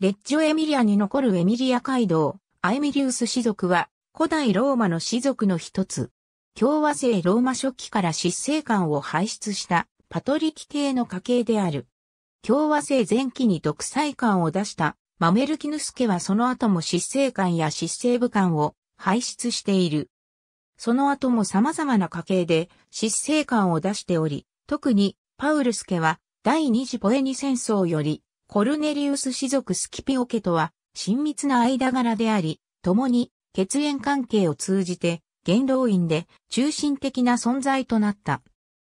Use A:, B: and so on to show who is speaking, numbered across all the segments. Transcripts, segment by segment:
A: レッジョエミリアに残るエミリア街道、アエミリウス氏族は、古代ローマの氏族の一つ。共和制ローマ初期から執政官を輩出したパトリキ系の家系である。共和制前期に独裁官を出したマメルキヌス家はその後も執政官や執政部官を輩出している。その後も様々な家系で執政官を出しており、特にパウルス家は第二次ポエニ戦争よりコルネリウス氏族スキピオ家とは親密な間柄であり、共に血縁関係を通じて元老院で中心的な存在となった。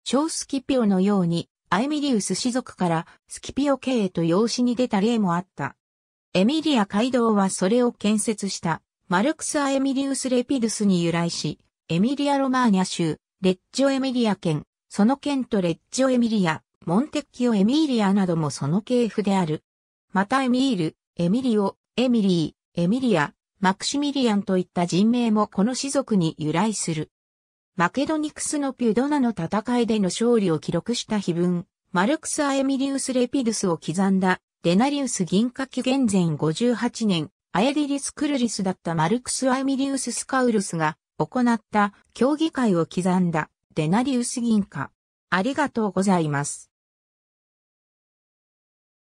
A: 小スキピオのようにアエミリウス氏族からスキピオ家へと養子に出た例もあった。エミリア街道はそれを建設したマルクス・アエミリウス・レピルスに由来し、エミリア・ロマーニャ州、レッジョ・エミリア県、その県とレッジョ・エミリア、モンテッキオ・エミーリアなどもその系譜である。またエミール、エミリオ、エミリー、エミリア、マクシミリアンといった人名もこの氏族に由来する。マケドニクスのピュドナの戦いでの勝利を記録した碑文、マルクス・ア・エミリウス・レピドゥスを刻んだ、デナリウス銀河紀元前58年、アエリリス・クルリスだったマルクス・ア・エミリウス・スカウルスが行った競技会を刻んだ、デナリウス銀河。ありがとう
B: ございます。